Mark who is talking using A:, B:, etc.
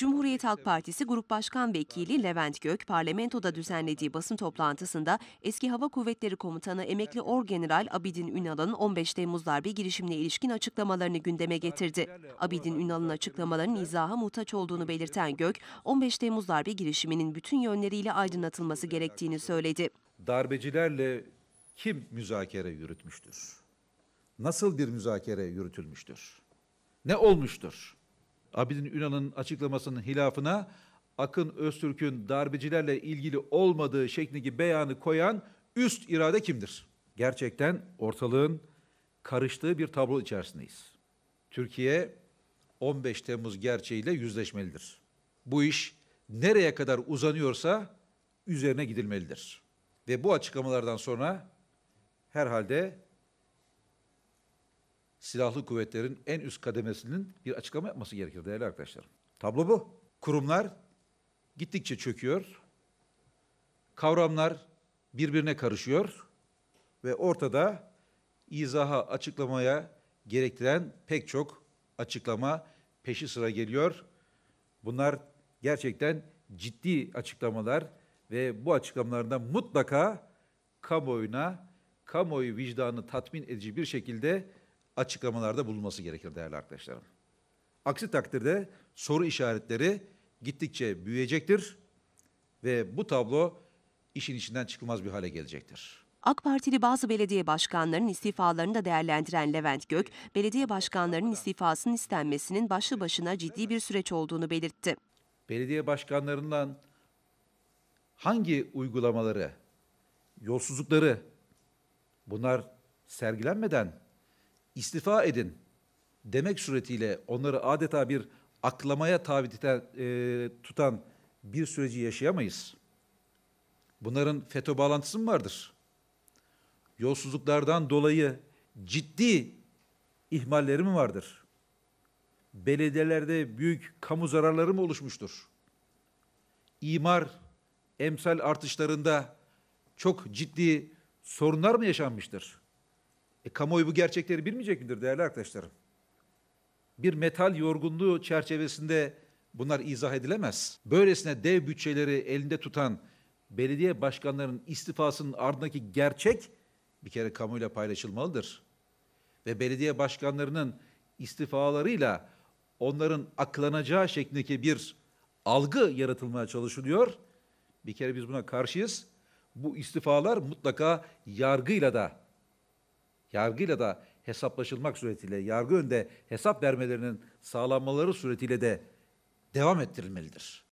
A: Cumhuriyet Halk Partisi Grup Başkan Vekili Levent Gök, parlamentoda düzenlediği basın toplantısında eski Hava Kuvvetleri Komutanı Emekli Orgeneral Abidin Ünal'ın 15 Temmuz darbe girişimine ilişkin açıklamalarını gündeme getirdi. Abidin Ünal'ın açıklamalarının izaha muhtaç olduğunu belirten Gök, 15 Temmuz darbe girişiminin bütün yönleriyle aydınlatılması gerektiğini söyledi.
B: Darbecilerle kim müzakere yürütmüştür? Nasıl bir müzakere yürütülmüştür? Ne olmuştur? Abidin Ünal'ın açıklamasının hilafına Akın Öztürk'ün darbecilerle ilgili olmadığı şeklindeki beyanı koyan üst irade kimdir? Gerçekten ortalığın karıştığı bir tablo içerisindeyiz. Türkiye 15 Temmuz gerçeğiyle yüzleşmelidir. Bu iş nereye kadar uzanıyorsa üzerine gidilmelidir. Ve bu açıklamalardan sonra herhalde silahlı kuvvetlerin en üst kademesinin bir açıklama yapması gerekir değerli arkadaşlarım. Tablo bu. Kurumlar gittikçe çöküyor. Kavramlar birbirine karışıyor ve ortada izaha, açıklamaya gerektiren pek çok açıklama peşi sıra geliyor. Bunlar gerçekten ciddi açıklamalar ve bu açıklamalarda mutlaka kamuoyuna, kamuoyu vicdanını tatmin edici bir şekilde açıklamalarda bulunması gerekir değerli arkadaşlarım. Aksi takdirde soru işaretleri gittikçe büyüyecektir ve bu tablo işin içinden çıkılmaz bir hale gelecektir.
A: AK Partili bazı belediye başkanlarının istifalarını da değerlendiren Levent Gök, belediye başkanlarının istifasının istenmesinin başlı başına ciddi bir süreç olduğunu belirtti.
B: Belediye başkanlarından hangi uygulamaları, yolsuzlukları bunlar sergilenmeden istifa edin demek suretiyle onları adeta bir aklamaya tabi e, tutan bir süreci yaşayamayız. Bunların FETÖ bağlantısı mı vardır? Yolsuzluklardan dolayı ciddi ihmalleri mi vardır? Belediyelerde büyük kamu zararları mı oluşmuştur? İmar, emsal artışlarında çok ciddi sorunlar mı yaşanmıştır? E, kamuoyu bu gerçekleri bilmeyecek midir değerli arkadaşlarım? Bir metal yorgunluğu çerçevesinde bunlar izah edilemez. Böylesine dev bütçeleri elinde tutan belediye başkanlarının istifasının ardındaki gerçek bir kere kamuyla paylaşılmalıdır. Ve belediye başkanlarının istifalarıyla onların aklanacağı şeklindeki bir algı yaratılmaya çalışılıyor. Bir kere biz buna karşıyız. Bu istifalar mutlaka yargıyla da yargıyla da hesaplaşılmak suretiyle, yargı önde hesap vermelerinin sağlanmaları suretiyle de devam ettirilmelidir.